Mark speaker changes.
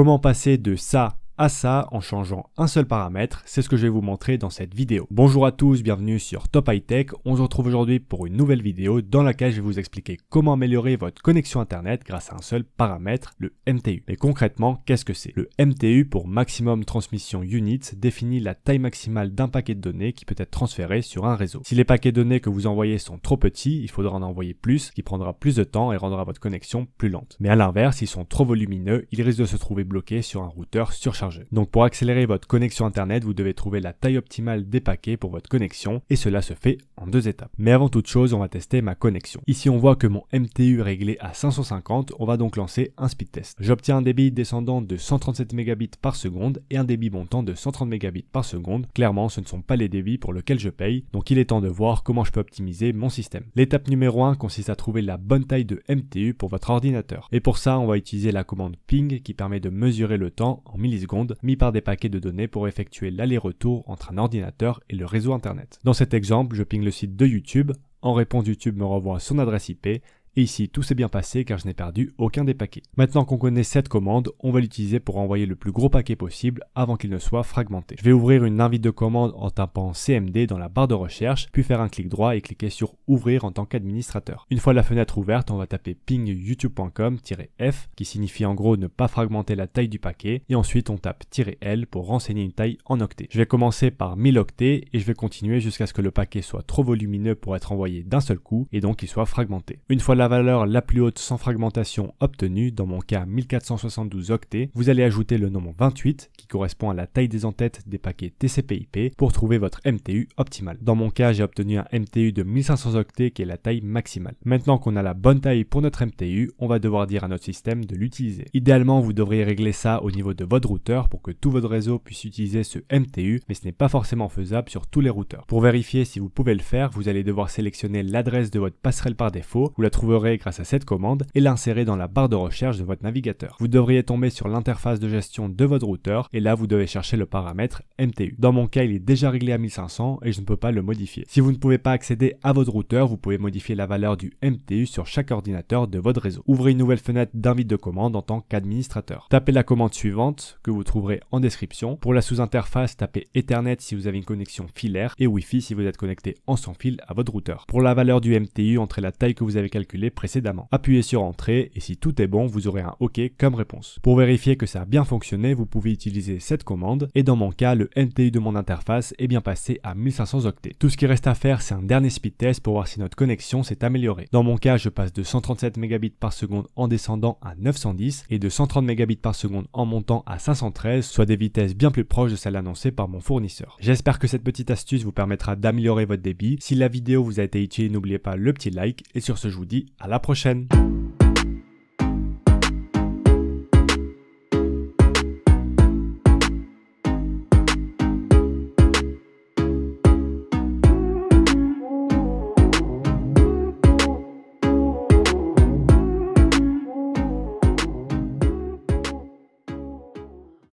Speaker 1: Comment passer de ça à ça en changeant un seul paramètre, c'est ce que je vais vous montrer dans cette vidéo. Bonjour à tous, bienvenue sur Top High Tech, on se retrouve aujourd'hui pour une nouvelle vidéo dans laquelle je vais vous expliquer comment améliorer votre connexion internet grâce à un seul paramètre, le MTU. Mais concrètement, qu'est-ce que c'est Le MTU pour Maximum Transmission unit définit la taille maximale d'un paquet de données qui peut être transféré sur un réseau. Si les paquets de données que vous envoyez sont trop petits, il faudra en envoyer plus, qui prendra plus de temps et rendra votre connexion plus lente. Mais à l'inverse, s'ils sont trop volumineux, ils risquent de se trouver bloqués sur un routeur surchargé donc pour accélérer votre connexion Internet, vous devez trouver la taille optimale des paquets pour votre connexion et cela se fait en deux étapes. Mais avant toute chose, on va tester ma connexion. Ici, on voit que mon MTU est réglé à 550, on va donc lancer un speed test. J'obtiens un débit descendant de 137 mégabits par seconde et un débit montant de 130 mégabits par seconde. Clairement, ce ne sont pas les débits pour lesquels je paye, donc il est temps de voir comment je peux optimiser mon système. L'étape numéro 1 consiste à trouver la bonne taille de MTU pour votre ordinateur. Et pour ça, on va utiliser la commande ping qui permet de mesurer le temps en millisecondes mis par des paquets de données pour effectuer l'aller-retour entre un ordinateur et le réseau Internet. Dans cet exemple, je ping le site de YouTube, en réponse YouTube me renvoie son adresse IP, et ici, tout s'est bien passé car je n'ai perdu aucun des paquets. Maintenant qu'on connaît cette commande, on va l'utiliser pour envoyer le plus gros paquet possible avant qu'il ne soit fragmenté. Je vais ouvrir une invite de commande en tapant CMD dans la barre de recherche, puis faire un clic droit et cliquer sur Ouvrir en tant qu'administrateur. Une fois la fenêtre ouverte, on va taper ping youtube.com-f qui signifie en gros ne pas fragmenter la taille du paquet et ensuite on tape -l pour renseigner une taille en octets. Je vais commencer par 1000 octets et je vais continuer jusqu'à ce que le paquet soit trop volumineux pour être envoyé d'un seul coup et donc qu'il soit fragmenté. Une fois là valeur la plus haute sans fragmentation obtenue, dans mon cas 1472 octets, vous allez ajouter le nombre 28 qui correspond à la taille des entêtes des paquets TCP/IP pour trouver votre MTU optimal. Dans mon cas, j'ai obtenu un MTU de 1500 octets qui est la taille maximale. Maintenant qu'on a la bonne taille pour notre MTU, on va devoir dire à notre système de l'utiliser. Idéalement, vous devriez régler ça au niveau de votre routeur pour que tout votre réseau puisse utiliser ce MTU, mais ce n'est pas forcément faisable sur tous les routeurs. Pour vérifier si vous pouvez le faire, vous allez devoir sélectionner l'adresse de votre passerelle par défaut, vous la trouverez grâce à cette commande et l'insérer dans la barre de recherche de votre navigateur. Vous devriez tomber sur l'interface de gestion de votre routeur et là vous devez chercher le paramètre MTU. Dans mon cas, il est déjà réglé à 1500 et je ne peux pas le modifier. Si vous ne pouvez pas accéder à votre routeur, vous pouvez modifier la valeur du MTU sur chaque ordinateur de votre réseau. Ouvrez une nouvelle fenêtre d'invite de commande en tant qu'administrateur. Tapez la commande suivante que vous trouverez en description. Pour la sous-interface, tapez Ethernet si vous avez une connexion filaire et Wi-Fi si vous êtes connecté en sans fil à votre routeur. Pour la valeur du MTU, entrez la taille que vous avez calculée précédemment. Appuyez sur Entrée et si tout est bon, vous aurez un OK comme réponse. Pour vérifier que ça a bien fonctionné, vous pouvez utiliser cette commande et dans mon cas, le NTU de mon interface est bien passé à 1500 octets. Tout ce qui reste à faire, c'est un dernier speed test pour voir si notre connexion s'est améliorée. Dans mon cas, je passe de 137 mégabits par seconde en descendant à 910 et de 130 mégabits par seconde en montant à 513, soit des vitesses bien plus proches de celles annoncées par mon fournisseur. J'espère que cette petite astuce vous permettra d'améliorer votre débit. Si la vidéo vous a été utile, n'oubliez pas le petit like et sur ce je vous dis à la prochaine.